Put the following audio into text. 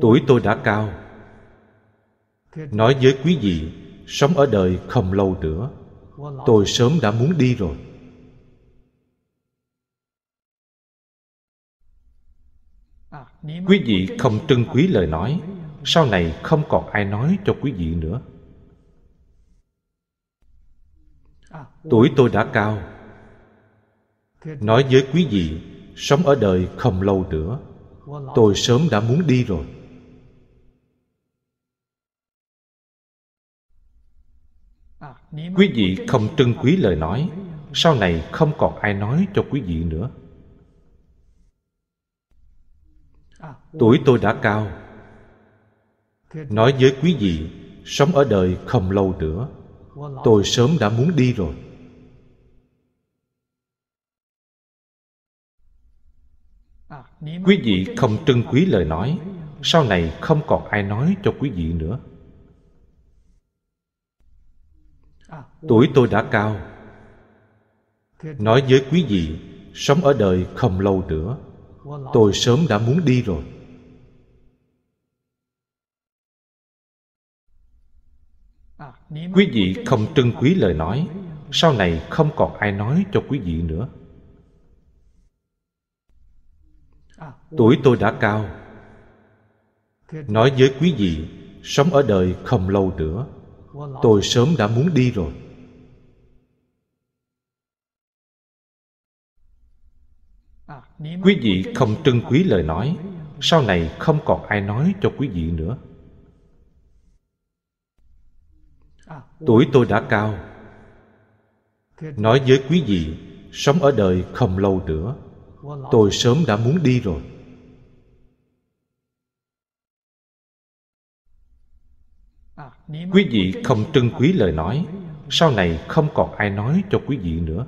tuổi tôi đã cao nói với quý vị sống ở đời không lâu nữa tôi sớm đã muốn đi rồi quý vị không trân quý lời nói sau này không còn ai nói cho quý vị nữa tuổi tôi đã cao nói với quý vị sống ở đời không lâu nữa tôi sớm đã muốn đi rồi quý vị không trân quý lời nói sau này không còn ai nói cho quý vị nữa tuổi tôi đã cao nói với quý vị sống ở đời không lâu nữa tôi sớm đã muốn đi rồi quý vị không trân quý lời nói sau này không còn ai nói cho quý vị nữa tuổi tôi đã cao nói với quý vị sống ở đời không lâu nữa tôi sớm đã muốn đi rồi quý vị không trân quý lời nói sau này không còn ai nói cho quý vị nữa tuổi tôi đã cao nói với quý vị sống ở đời không lâu nữa tôi sớm đã muốn đi rồi quý vị không trân quý lời nói sau này không còn ai nói cho quý vị nữa tuổi tôi đã cao nói với quý vị sống ở đời không lâu nữa tôi sớm đã muốn đi rồi quý vị không trân quý lời nói sau này không còn ai nói cho quý vị nữa